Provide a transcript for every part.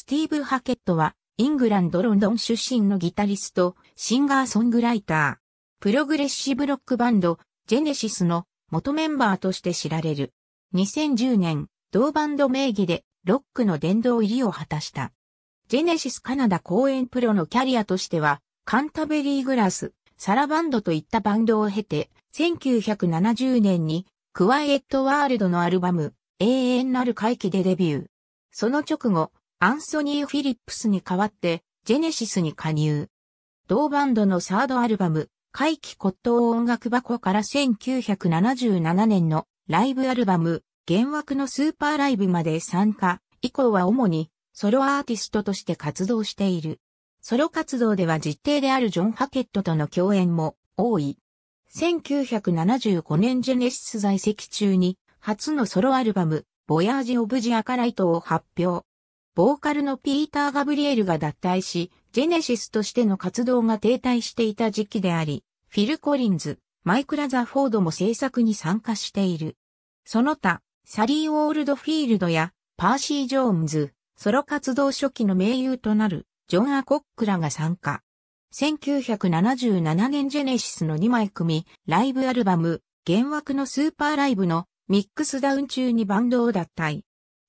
スティーブ・ハケットは、イングランド・ロンドン出身のギタリスト、シンガーソングライター、プログレッシブロックバンド、ジェネシスの元メンバーとして知られる。2010年、同バンド名義でロックの殿堂入りを果たした。ジェネシスカナダ公演プロのキャリアとしては、カンタベリーグラス、サラバンドといったバンドを経て、1970年に、クワイエットワールドのアルバム、永遠なる回帰でデビュー。その直後、アンソニー・フィリップスに代わって、ジェネシスに加入。同バンドのサードアルバム、怪奇骨董音楽箱から1977年のライブアルバム、幻惑のスーパーライブまで参加、以降は主にソロアーティストとして活動している。ソロ活動では実定であるジョン・ハケットとの共演も多い。1975年ジェネシス在籍中に初のソロアルバム、ボヤージ・オブ・ジ・アカライトを発表。ボーカルのピーター・ガブリエルが脱退し、ジェネシスとしての活動が停滞していた時期であり、フィル・コリンズ、マイク・ラザ・フォードも制作に参加している。その他、サリー・オールドフィールドやパーシー・ジョーンズ、ソロ活動初期の盟友となるジョン・ア・コックらが参加。1977年ジェネシスの2枚組ライブアルバム、幻惑のスーパーライブのミックスダウン中にバンドを脱退。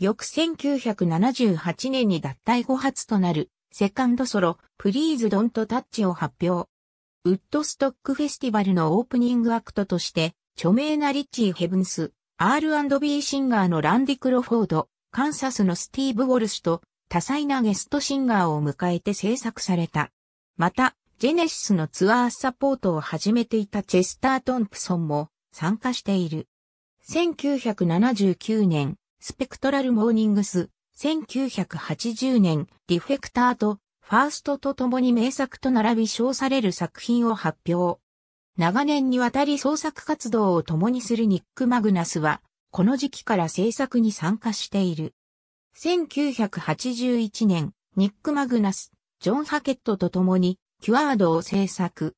翌1978年に脱退後初となる、セカンドソロ、プリーズドントタッチを発表。ウッドストックフェスティバルのオープニングアクトとして、著名なリッチー・ヘブンス、R&B シンガーのランディ・クロフォード、カンサスのスティーブ・ウォルシュと、多彩なゲストシンガーを迎えて制作された。また、ジェネシスのツアーサポートを始めていたチェスター・トンプソンも参加している。1979年、スペクトラルモーニングス、1980年、ディフェクターと、ファーストと共に名作と並び称される作品を発表。長年にわたり創作活動を共にするニック・マグナスは、この時期から制作に参加している。1981年、ニック・マグナス、ジョン・ハケットと共に、キュアードを制作。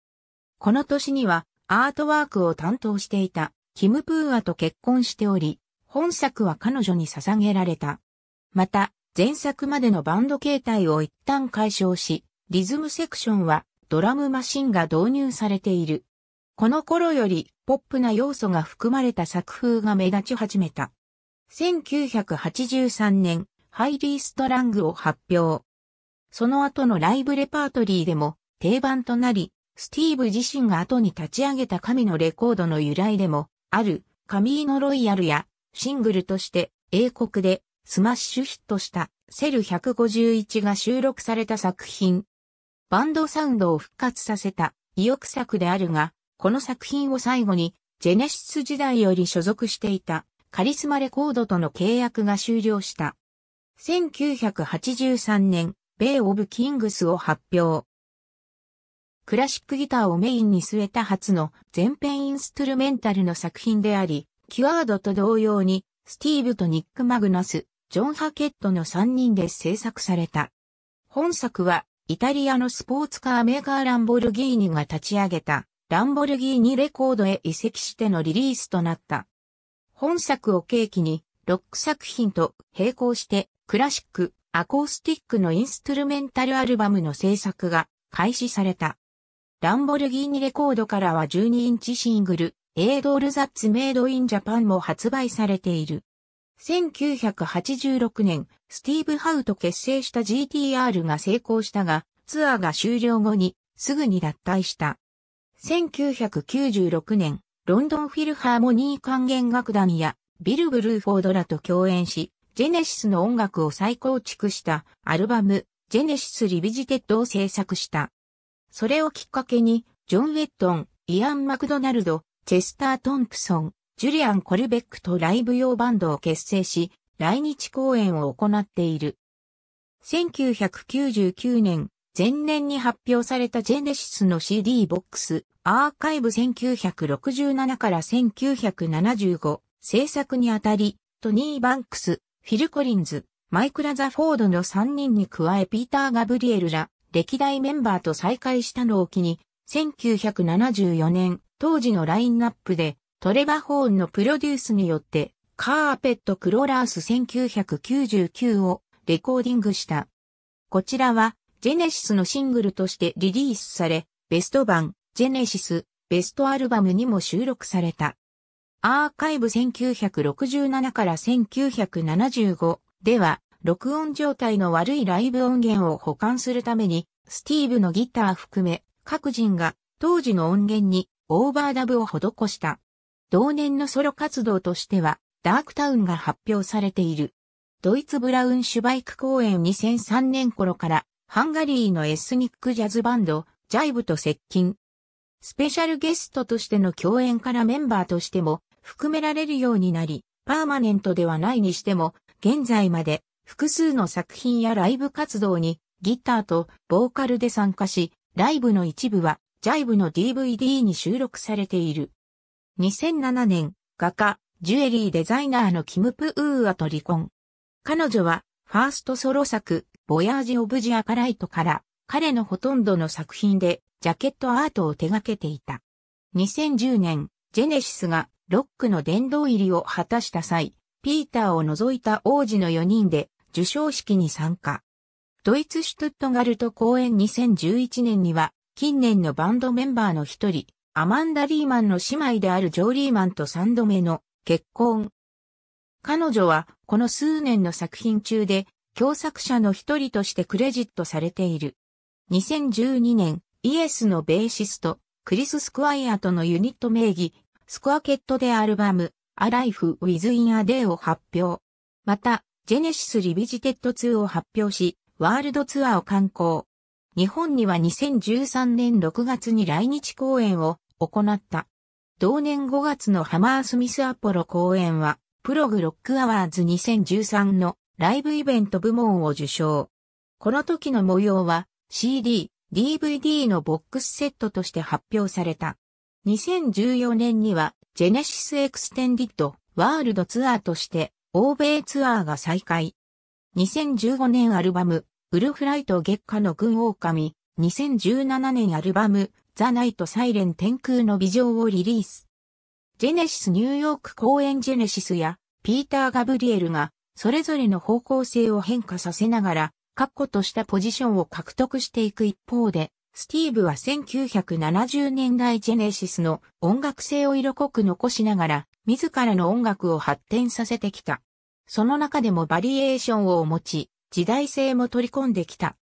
この年には、アートワークを担当していた、キム・プーアと結婚しており、本作は彼女に捧げられた。また、前作までのバンド形態を一旦解消し、リズムセクションはドラムマシンが導入されている。この頃よりポップな要素が含まれた作風が目立ち始めた。1983年、ハイリーストラングを発表。その後のライブレパートリーでも定番となり、スティーブ自身が後に立ち上げた神のレコードの由来でもある、カミーノロイヤルやシングルとして英国でスマッシュヒットしたセル151が収録された作品。バンドサウンドを復活させた意欲作であるが、この作品を最後にジェネシス時代より所属していたカリスマレコードとの契約が終了した。1983年、ベイ・オブ・キングスを発表。クラシックギターをメインに据えた初の全編インストゥルメンタルの作品であり、キワードと同様に、スティーブとニック・マグナス、ジョン・ハケットの3人で制作された。本作は、イタリアのスポーツカーメーカーランボルギーニが立ち上げた、ランボルギーニレコードへ移籍してのリリースとなった。本作を契機に、ロック作品と並行して、クラシック、アコースティックのインストゥルメンタルアルバムの制作が開始された。ランボルギーニレコードからは12インチシングル、エイドールザッツメイドインジャパンも発売されている。1986年、スティーブ・ハウと結成した GTR が成功したが、ツアーが終了後にすぐに脱退した。1996年、ロンドンフィルハーモニー管弦楽団やビル・ブルーフォードらと共演し、ジェネシスの音楽を再構築したアルバム、ジェネシス・リビジテッドを制作した。それをきっかけに、ジョン・ウェットン、イアン・マクドナルド、チェスター・トンプソン、ジュリアン・コルベックとライブ用バンドを結成し、来日公演を行っている。1999年、前年に発表されたジェネシスの CD ボックス、アーカイブ1967から1975、制作にあたり、トニー・バンクス、フィル・コリンズ、マイク・ラザ・フォードの3人に加えピーター・ガブリエルら、歴代メンバーと再会したのを機に、1974年、当時のラインナップで、トレバホーンのプロデュースによって、カーペットクローラース1999をレコーディングした。こちらは、ジェネシスのシングルとしてリリースされ、ベスト版、ジェネシス、ベストアルバムにも収録された。アーカイブ1967から1975では、録音状態の悪いライブ音源を保管するために、スティーブのギター含め、各人が当時の音源にオーバーダブを施した。同年のソロ活動としては、ダークタウンが発表されている。ドイツブラウンシュバイク公演2003年頃から、ハンガリーのエスニックジャズバンド、ジャイブと接近。スペシャルゲストとしての共演からメンバーとしても含められるようになり、パーマネントではないにしても、現在まで複数の作品やライブ活動にギターとボーカルで参加し、ライブの一部はジャイブの DVD に収録されている。2007年、画家、ジュエリーデザイナーのキム・プーアと離婚。彼女は、ファーストソロ作、ボヤージ・オブ・ジ・アカライトから、彼のほとんどの作品で、ジャケットアートを手掛けていた。2010年、ジェネシスが、ロックの殿堂入りを果たした際、ピーターを除いた王子の4人で、受賞式に参加。ドイツシュトゥットガルト公演2011年には、近年のバンドメンバーの一人、アマンダ・リーマンの姉妹であるジョー・リーマンと三度目の結婚。彼女はこの数年の作品中で共作者の一人としてクレジットされている。2012年、イエスのベーシスト、クリス・スクワイアとのユニット名義、スクワケットでアルバム、アライフ・ウィズ・イン・ア・デイを発表。また、ジェネシス・リビジテッド2を発表し、ワールドツアーを観光。日本には2013年6月に来日公演を行った。同年5月のハマースミスアポロ公演は、プログロックアワーズ2013のライブイベント部門を受賞。この時の模様は CD、DVD のボックスセットとして発表された。2014年にはジェネシスエクステンディッドワールドツアーとして欧米ツアーが再開。2015年アルバムウルフライト月下の軍狼、2017年アルバム、ザ・ナイト・サイレン天空の美女をリリース。ジェネシスニューヨーク公演ジェネシスやピーター・ガブリエルがそれぞれの方向性を変化させながら確固としたポジションを獲得していく一方で、スティーブは1970年代ジェネシスの音楽性を色濃く残しながら自らの音楽を発展させてきた。その中でもバリエーションを持ち、時代性も取り込んできた。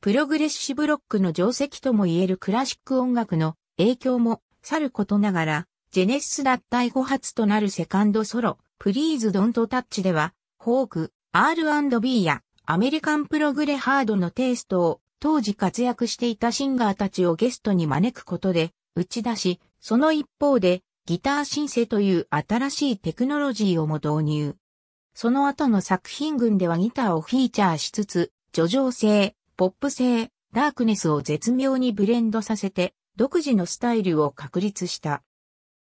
プログレッシブロックの定石とも言えるクラシック音楽の影響もさることながら、ジェネシス脱退後発となるセカンドソロ、プリーズドントタッチでは、フォーク、R&B やアメリカンプログレハードのテイストを当時活躍していたシンガーたちをゲストに招くことで打ち出し、その一方でギターシンセという新しいテクノロジーをも導入。その後の作品群ではギターをフィーチャーしつつ、叙情性、ポップ性、ダークネスを絶妙にブレンドさせて、独自のスタイルを確立した。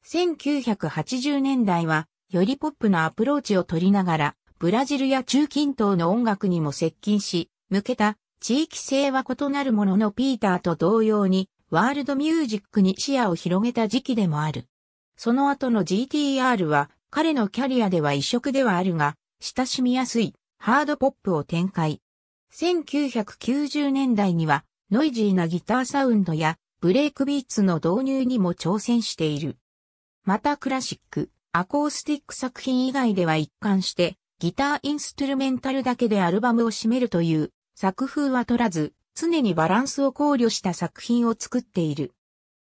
1980年代は、よりポップなアプローチを取りながら、ブラジルや中近東の音楽にも接近し、向けた地域性は異なるもののピーターと同様に、ワールドミュージックに視野を広げた時期でもある。その後の GTR は彼のキャリアでは異色ではあるが、親しみやすいハードポップを展開。1990年代にはノイジーなギターサウンドやブレイクビーツの導入にも挑戦している。またクラシック、アコースティック作品以外では一貫してギターインストゥルメンタルだけでアルバムを占めるという作風は取らず常にバランスを考慮した作品を作っている。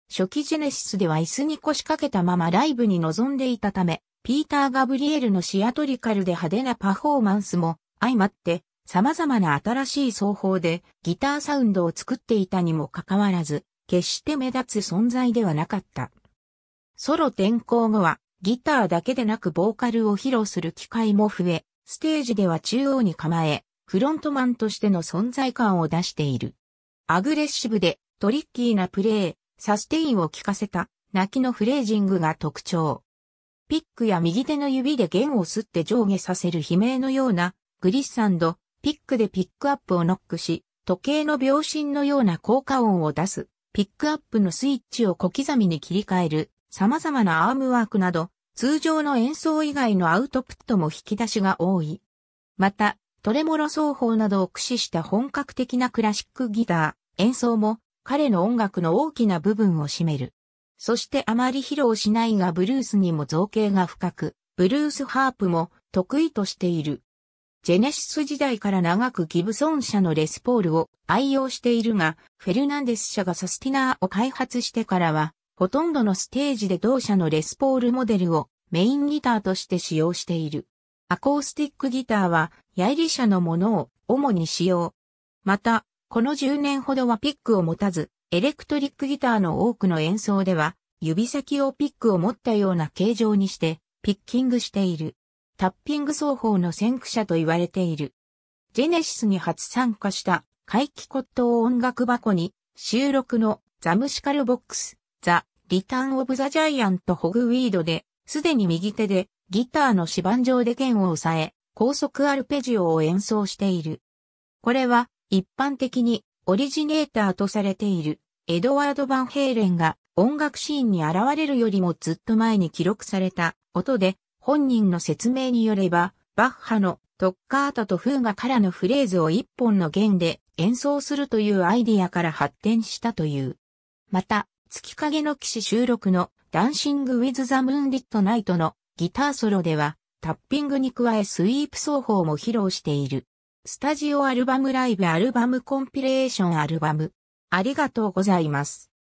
初期ジェネシスでは椅子に腰掛けたままライブに臨んでいたため、ピーター・ガブリエルのシアトリカルで派手なパフォーマンスも相まって様々な新しい奏法でギターサウンドを作っていたにもかかわらず、決して目立つ存在ではなかった。ソロ転向後はギターだけでなくボーカルを披露する機会も増え、ステージでは中央に構え、フロントマンとしての存在感を出している。アグレッシブでトリッキーなプレイ、サステインを効かせた泣きのフレージングが特徴。ピックや右手の指で弦を吸って上下させる悲鳴のようなグリッサンド、ピックでピックアップをノックし、時計の秒針のような効果音を出す、ピックアップのスイッチを小刻みに切り替える、様々なアームワークなど、通常の演奏以外のアウトプットも引き出しが多い。また、トレモロ奏法などを駆使した本格的なクラシックギター、演奏も彼の音楽の大きな部分を占める。そしてあまり披露しないがブルースにも造形が深く、ブルースハープも得意としている。ジェネシス時代から長くギブソン社のレスポールを愛用しているが、フェルナンデス社がサスティナーを開発してからは、ほとんどのステージで同社のレスポールモデルをメインギターとして使用している。アコースティックギターは、ヤイリ社のものを主に使用。また、この10年ほどはピックを持たず、エレクトリックギターの多くの演奏では、指先をピックを持ったような形状にして、ピッキングしている。タッピング奏法の先駆者と言われている。ジェネシスに初参加した怪奇骨董音楽箱に収録のザムシカルボックス、ザ・リターン・オブ・ザ・ジャイアント・ホグウィードで、すでに右手でギターの指板上で弦を押さえ、高速アルペジオを演奏している。これは一般的にオリジネーターとされている。エドワード・バンヘイレンが音楽シーンに現れるよりもずっと前に記録された音で、本人の説明によれば、バッハのトッカータとフーガからのフレーズを一本の弦で演奏するというアイディアから発展したという。また、月影の騎士収録のダンシング・ウィズ・ザ・ムーンリット・ナイトのギターソロでは、タッピングに加えスイープ奏法も披露している。スタジオアルバムライブアルバムコンピレーションアルバムありがとうございます。